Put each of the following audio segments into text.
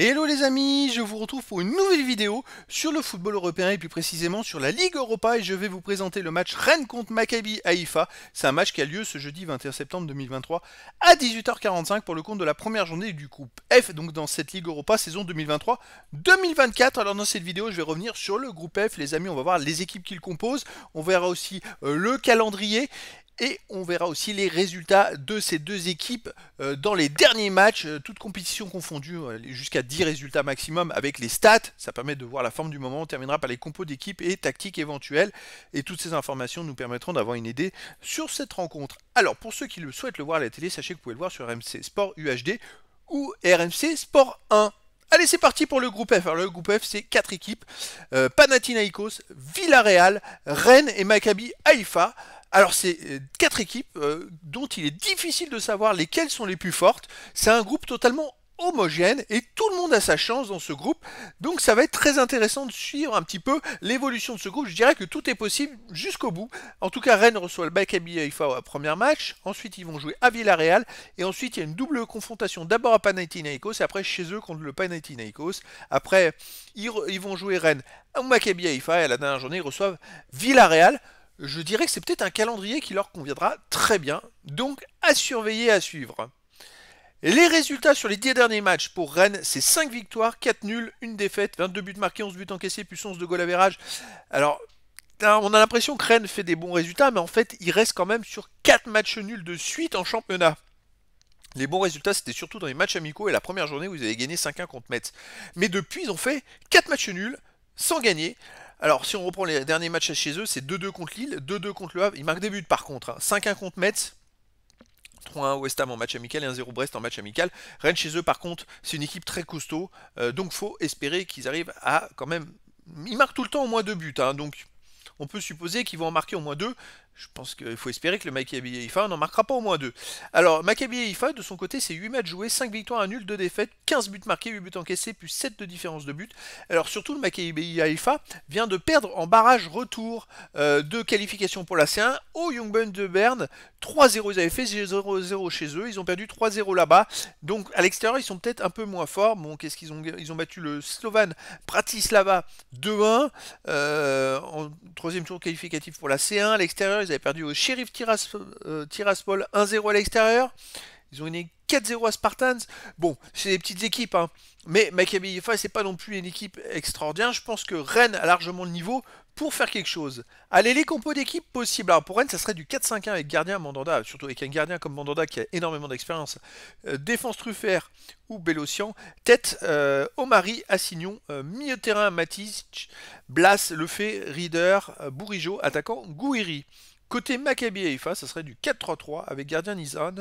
Hello les amis, je vous retrouve pour une nouvelle vidéo sur le football européen et plus précisément sur la Ligue Europa et je vais vous présenter le match Rennes contre Maccabi Haïfa. C'est un match qui a lieu ce jeudi 21 septembre 2023 à 18h45 pour le compte de la première journée du groupe F, donc dans cette Ligue Europa saison 2023-2024. Alors dans cette vidéo je vais revenir sur le groupe F les amis, on va voir les équipes qu'il compose, on verra aussi euh, le calendrier et on verra aussi les résultats de ces deux équipes euh, dans les derniers matchs, euh, toutes compétitions confondues, euh, jusqu'à 10 résultats maximum avec les stats, ça permet de voir la forme du moment, on terminera par les compos d'équipes et tactiques éventuelles, et toutes ces informations nous permettront d'avoir une idée sur cette rencontre. Alors pour ceux qui le souhaitent le voir à la télé, sachez que vous pouvez le voir sur RMC Sport UHD ou RMC Sport 1. Allez, c'est parti pour le groupe F. Alors, le groupe F, c'est quatre équipes Panatinaikos, Panathinaikos, Villarreal, Rennes et Maccabi Haïfa. Alors c'est euh, quatre équipes euh, dont il est difficile de savoir lesquelles sont les plus fortes. C'est un groupe totalement homogène et tout le monde a sa chance dans ce groupe. Donc ça va être très intéressant de suivre un petit peu l'évolution de ce groupe. Je dirais que tout est possible jusqu'au bout. En tout cas, Rennes reçoit le Maccabi Haifa au premier match. Ensuite, ils vont jouer à Villarreal et ensuite il y a une double confrontation d'abord à Panathinaikos et après chez eux contre le Panathinaikos. Après, ils, vont jouer Rennes au Maccabi Haifa et à la dernière journée, ils reçoivent Villarreal je dirais que c'est peut-être un calendrier qui leur conviendra très bien, donc à surveiller, à suivre. Les résultats sur les 10 derniers matchs pour Rennes, c'est 5 victoires, 4 nuls, 1 défaite, 22 buts marqués, 11 buts encaissés, plus 11 de goal à Alors, hein, on a l'impression que Rennes fait des bons résultats, mais en fait, il reste quand même sur 4 matchs nuls de suite en championnat. Les bons résultats, c'était surtout dans les matchs amicaux et la première journée où ils avaient gagné 5-1 contre Metz. Mais depuis, ils ont fait 4 matchs nuls, sans gagner. Alors, si on reprend les derniers matchs chez eux, c'est 2-2 contre Lille, 2-2 contre Le Havre. Ils marquent des buts par contre. 5-1 hein. contre Metz. 3-1 West Ham en match amical et 1-0 Brest en match amical. Rennes chez eux, par contre, c'est une équipe très costaud. donc euh, donc, faut espérer qu'ils arrivent à quand même. Ils marquent tout le temps au moins deux buts. Hein. donc, on peut supposer qu'ils vont en marquer au moins deux. Je pense qu'il faut espérer que le Maccabi Haïfa n'en marquera pas au moins deux. Alors, Maccabi Haifa, de son côté, c'est 8 matchs joués, 5 victoires, à nul, 2 défaites, 15 buts marqués, 8 buts encaissés, plus 7 de différence de but. Alors, surtout, le Maccabi Haïfa vient de perdre en barrage retour euh, de qualification pour la C1 au Young de Berne. 3-0, ils avaient fait 0-0 chez eux. Ils ont perdu 3-0 là-bas. Donc, à l'extérieur, ils sont peut-être un peu moins forts. Bon, qu'est-ce qu'ils ont Ils ont battu le Slovan Bratislava 2-1 euh, en troisième tour qualificatif pour la C1. À l'extérieur, ils avez perdu au Sheriff Tiras, euh, Tiraspol 1-0 à l'extérieur. Ils ont gagné 4-0 à Spartans. Bon, c'est des petites équipes, hein. mais Maccabi ce c'est pas non plus une équipe extraordinaire. Je pense que Rennes a largement le niveau pour faire quelque chose. Allez, les compos d'équipe possibles. Alors pour Rennes, ça serait du 4-5-1 avec gardien Mandanda, surtout avec un gardien comme Mandanda qui a énormément d'expérience. Euh, défense Truffert ou Bellocian. Tête, euh, Omari, Assignon. milieu terrain, Blas, Lefebvre, Rieder, Bourigeau, attaquant, Gouiri. Côté Maccabi Haifa, ça serait du 4-3-3 avec gardien Nizan,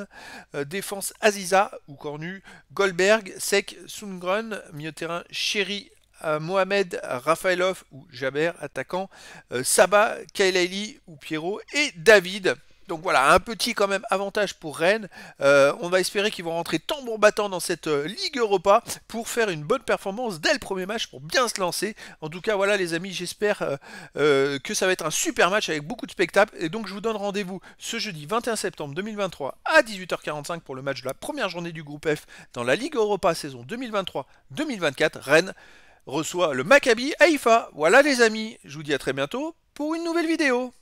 euh, défense Aziza ou Cornu, Goldberg, Sek, Sundgren, milieu terrain Chéri, euh, Mohamed, Rafaelov ou Jaber, attaquant, euh, Sabah, Saba, Kailali ou Pierrot et David. Donc voilà, un petit quand même avantage pour Rennes. Euh, on va espérer qu'ils vont rentrer tambour battant dans cette euh, Ligue Europa pour faire une bonne performance dès le premier match pour bien se lancer. En tout cas, voilà les amis, j'espère euh, que ça va être un super match avec beaucoup de spectacles. Et donc je vous donne rendez-vous ce jeudi 21 septembre 2023 à 18h45 pour le match de la première journée du groupe F dans la Ligue Europa saison 2023-2024. Rennes reçoit le Maccabi Haïfa. Voilà les amis, je vous dis à très bientôt pour une nouvelle vidéo.